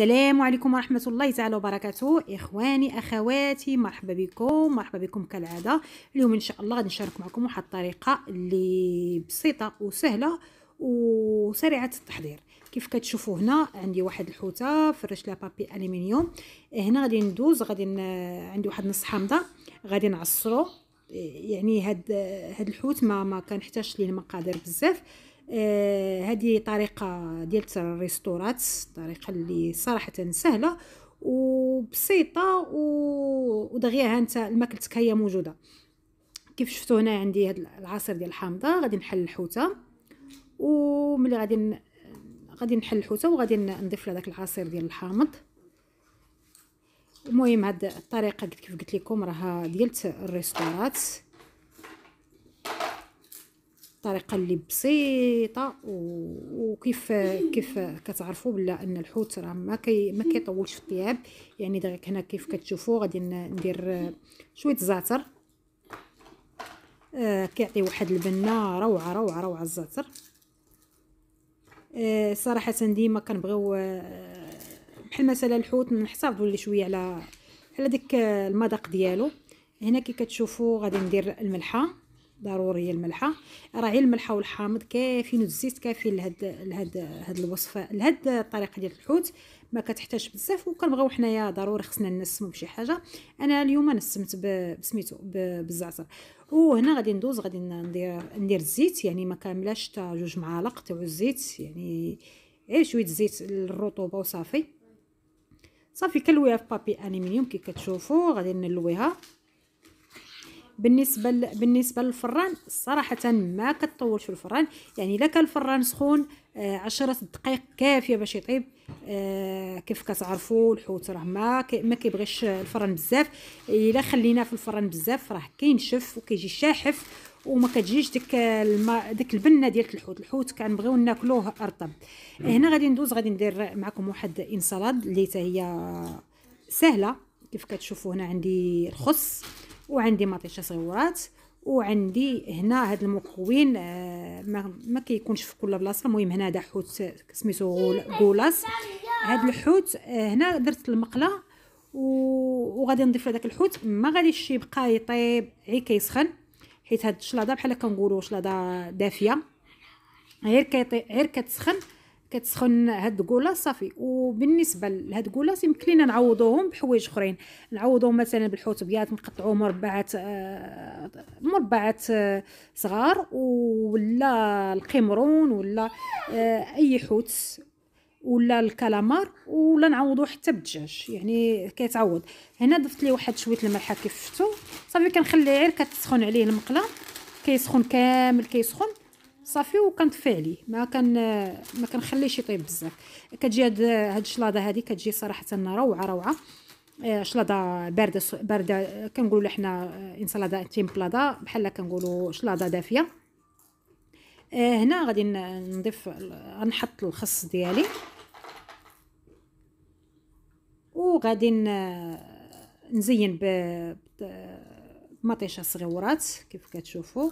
السلام عليكم ورحمة الله تعالى وبركاته إخواني أخواتي مرحبا بكم مرحبا بكم كالعادة اليوم إن شاء الله غادي نشارك معكم واحد الطريقة اللي بسيطة وسهلة وسريعة التحضير كيف كتشوفوا هنا عندي واحد الحوتة فرش لها بابي ألمنيوم هنا غادي ندوز غادي عندي واحد نص حامضة غادي نعصرو يعني هاد هاد الحوت ما ما كنحتاجش ليه المقادير بزاف آه، هذه طريقه ديال الريستورات طريقه اللي صراحه سهله وبسيطه ودغياها انت ماكلتك هي موجوده كيف شفتوا هنا عندي هاد العصير ديال الحامضه غادي نحل الحوته وملي غادي غادي نحل الحوته وغادي نضيف لها داك العصير ديال الحامض المهم هاد الطريقه كيف قلت لكم راها ديال الريستورات الطريقه اللي بسيطه وكيف كيف كتعرفوا بلا ان الحوت راه ما كي ما كيطولش في الطياب يعني دغيا هنا كيف كتشوفوا غادي ندير شويه زعتر آه كيعطي واحد البنه روعه روعه روعه الزعتر آه صراحه ديما كنبغيو آه بحال مثلا الحوت نحتفظوا لي شويه على على ديك المذاق ديالو هنا كي كتشوفوا غادي ندير الملحه ضروريه الملحه راعي الملحه والحامض كافيين والزيت كافيين لهاد لهاد هاد الوصفه لهاد الطريقه ديال الحوت ما كتحتاج بزاف وكنبغيو حنايا ضروري خصنا نسمو بشي حاجه انا اليوم نسمت بسميتو بالزعتر وهنا غادي ندوز غادي ندير ندير الزيت يعني ما كاملاش حتى جوج معالق تاع الزيت يعني غير شويه زيت للرطوبه وصافي صافي كنلويها في بابي انيميوم كي كتشوفوا غادي نلويها بالنسبه ل... بالنسبه للفران صراحه ما كتطولش في الفران يعني الا كان الفران سخون آه، عشرة دقائق كافيه باش يطيب آه كيف كتعرفوا الحوت راه ما كي ما كيبغيش الفران بزاف الا خليناه في الفران بزاف راه كينشف وكيجي شاحف وما كتجيش ديك الما ديك البنه ديال الحوت الحوت كنبغيو ناكلوه ارطب هنا غادي ندوز غادي ندير معكم واحد انسالاد اللي هي سهله كيف كتشوفوا هنا عندي الخس وعندي مطيشه صغيرات وعندي هنا هاد المكوين آه ما كيكونش في كل بلاصه المهم هنا هذا حوت سميتو غولاس هاد الحوت آه، هنا درت المقله وغادي نضيف لهداك الحوت ما غاديش يبقى يطيب غير كيسخن حيت هاد الشلاضه بحال كنقولوا شلاضه دافيه غير كيطيب غير كتسخن كتسخن هاد الكولا صافي وبالنسبه لهاد الكولا يمكن لينا نعوضوهم بحوايج اخرين نعوضوهم مثلا بالحوت ابيض نقطعوه مربعات آه مربعات آه صغار ولا القمرون ولا آه اي حوت ولا الكالامار ولا نعوضو حتى بالدجاج يعني كيتعوض هنا ضفت ليه واحد شويه الملحه كيف شفتوا صافي كنخليه غير كتسخن عليه المقله كيسخن كامل كيسخن صافي وكنطفي عليه ما كان ما كنخليش يطيب بزاف كتجي هاد هاد الشلاضه هادي كتجي صراحه روعه روعه آه، شلاضه بارده بارده كنقولوا حنا آه، تيم تيمبلاده بحال كنقولوا شلاضه دافيه آه، هنا غادي نضيف غنحط الخس ديالي وغادي نزين بمطيشه صغيورات كيف كتشوفوا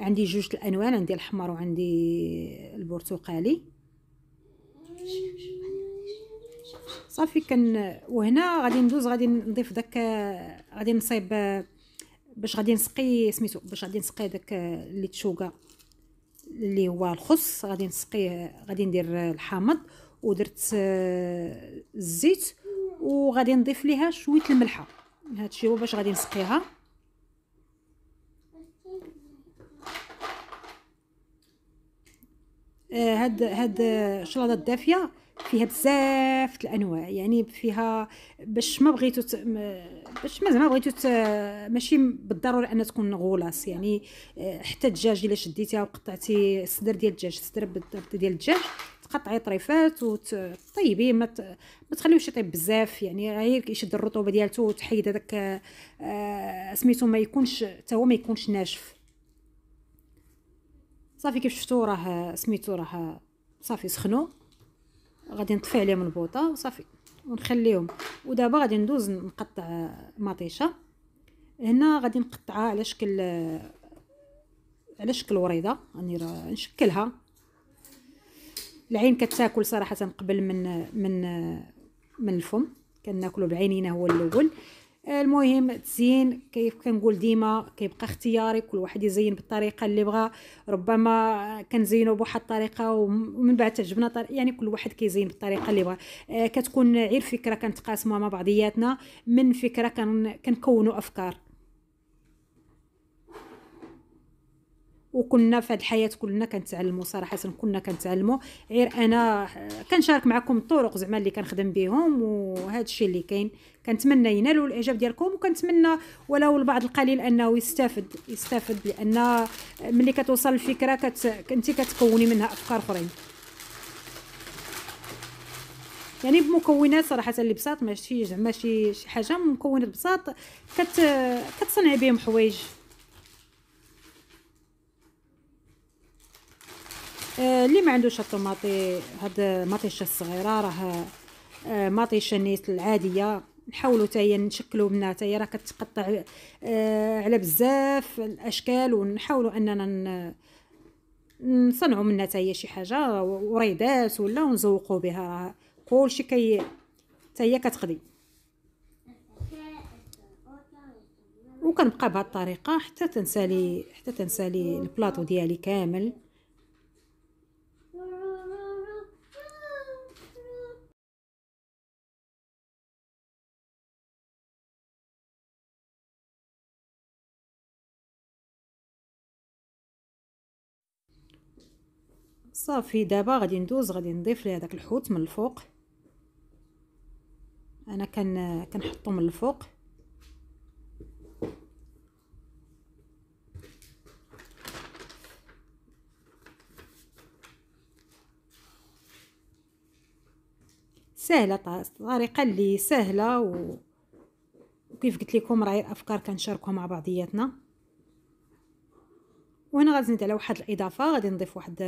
عندي جوج الانوان عندي الاحمر وعندي البرتقالي صافي كن وهنا غادي ندوز غادي نضيف داك غادي نصيب باش غادي نسقي سميتو باش غادي نسقي داك اللي تشوكا اللي هو الخص غادي نسقيه غادي ندير الحامض ودرت الزيت وغادي نضيف ليها شويه الملحه هادشي هو باش غادي نسقيها آه، هاد هاد الشلاضه الدافيه فيها بزاف الانواع يعني فيها باش ما بغيتو باش ما زعما بغيتو ماشي بالضروره ان تكون غولاس يعني آه، حتى الدجاج الا شديتيها وقطعتي الصدر ديال الدجاج الصدر ديال الدجاج تقطعي طريفات وتطيبيه ما ما تخليوش يطيب بزاف يعني غير يشد الرطوبه ديالته وتحيد هذاك آه، سميتو ما يكونش حتى هو ما يكونش ناشف صافي كيف شفتو راه سميتو راه صافي سخنو غادي نطفي عليهم البوطه وصافي ونخليهم ودابا غادي ندوز نقطع مطيشه هنا غادي نقطعها على شكل على شكل وريضه راني نشكلها العين كتاكل صراحه قبل من من من الفم كناكلو بعينينا هو الاول المهم التزيين كيف كنقول ديما كيبقى اختياري كل واحد يزين بالطريقه اللي بغى ربما كنزينو بواحد الطريقه ومن بعد تعجبنا يعني كل واحد كيزين بالطريقه اللي بغى آه، كتكون غير فكره كنتقاسموها مع بعضياتنا من فكره كنكونوا افكار وكنا في هذه الحياه كلنا كنتعلموا صراحه كنا كنتعلموا غير انا آه، كنشارك معكم الطرق زعما اللي كنخدم بهم وهذا الشيء اللي كاين كنتمنى ينالوا الاعجاب ديالكم وكنتمنى ولو البعض القليل انه يستافد يستافد لان ملي كتوصل الفكره كت... انت كتكوني منها افكار اخرين يعني بمكونات صراحه اللي بساط ماشي زعما شي حاجه مكونات بساط كت كتصنعي بهم حوايج آه، اللي ما عندوش الطوماطي هاد مطيشه الصغيره راه آه، مطيشه نيت العاديه نحاولوا حتى نشكلوا منها حتى راه كتقطع آه، على بزاف الاشكال ونحاولوا اننا نصنعوا منها حتى شي حاجه وريدات ولا ونزوقوا بها كلشي كي حتى هي وكنبقى بهاد الطريقه حتى تنسالي حتى تنسالي البلاطو ديالي كامل صافي دابا غادي ندوز غادي نضيف ليه داك الحوت من الفوق انا كان كنحطو من الفوق سهله طريقه اللي سهله و... وكيف قلت لكم راهي الافكار كنشاركوها مع بعضياتنا وهنا غادي نزيد على واحد الاضافه غادي نضيف واحد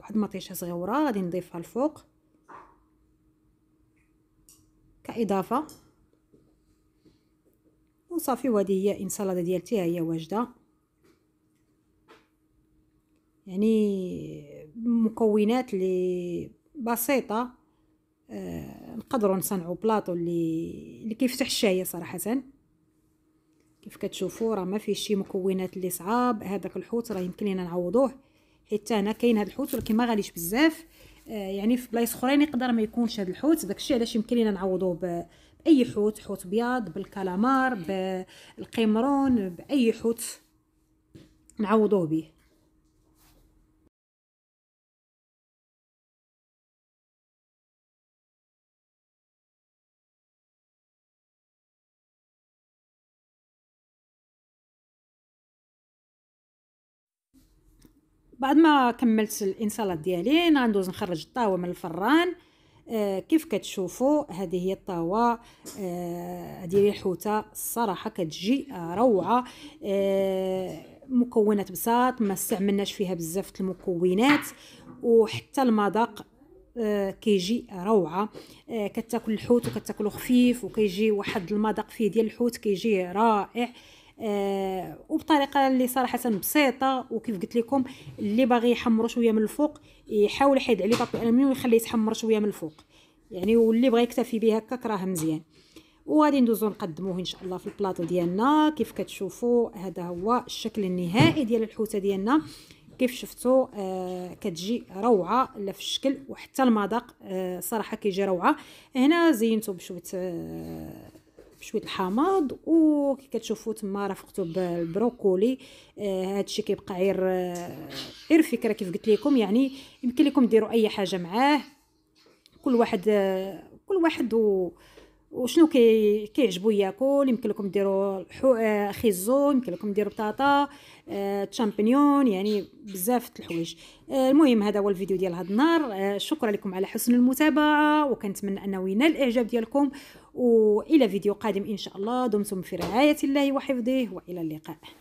واحد مطيشه صغيره غادي نضيفها الفوق كاضافه وصافي وهذه هي انسلاده ديالتي هي واجده يعني مكونات اللي بسيطه آه، نقدروا نصنعوا بلاطو اللي اللي كيفتح الشاي صراحه كيف كتشوفوا راه ما فيه شي مكونات اللي صعاب هذاك الحوت راه يمكن لينا نعوضوه حيت انا كاين هذا الحوت ولكن ما غاليش بزاف آه يعني في بلايص اخرين يقدر ما يكونش هذا الحوت داكشي علاش يمكن لينا نعوضوه باي حوت حوت بياض بالكالامار بالقمرون باي حوت نعوضوه به بعد ما كملت الانصالات ديالي ندوز نخرج الطاوه من الفران آه كيف كتشوفوا هذه هي الطاوه آه، هذه ريحتها الحوته الصراحه كتجي آه، روعه آه مكونات بساط ما استعملناش فيها بزاف المكونات وحتى المذاق آه، كيجي روعه كتاكل الحوت وكتاكلو خفيف وكيجي واحد المذاق فيه ديال الحوت كيجي رائع آه وبطريقه اللي صراحه بسيطه وكيف قلت لكم اللي باغي يحمر شويه من الفوق يحاول يحيد عليه بابي الالمنيوم ويخليه يتحمر شويه من الفوق يعني واللي بغى يكتفي به هكاك راه مزيان وغادي ندوزو نقدموه ان شاء الله في البلاطو ديالنا كيف كتشوفوا هذا هو الشكل النهائي ديال الحوته ديالنا كيف شفتوا آه كتجي روعه لا في الشكل وحتى المذاق آه صراحه كيجي روعه هنا زينته بشويه آه بشويه الحامض وكي كتشوفوا تما رافقتو بالبروكولي آه هادشي كيبقى غير آه، غير فكره كيف قلت لكم يعني يمكن لكم ديروا اي حاجه معاه كل واحد آه كل واحد و وشنو كي كيعجبو ياكل يمكن لكم ديروا آه خيزو يمكن لكم ديروا بطاطا آه تشامبينيون يعني بزاف الحوايج آه المهم هذا هو الفيديو ديال هذا النهار آه، شكرا لكم على حسن المتابعه وكنتمنى انه ينال الاعجاب ديالكم والى فيديو قادم ان شاء الله دمتم في رعايه الله وحفظه والى اللقاء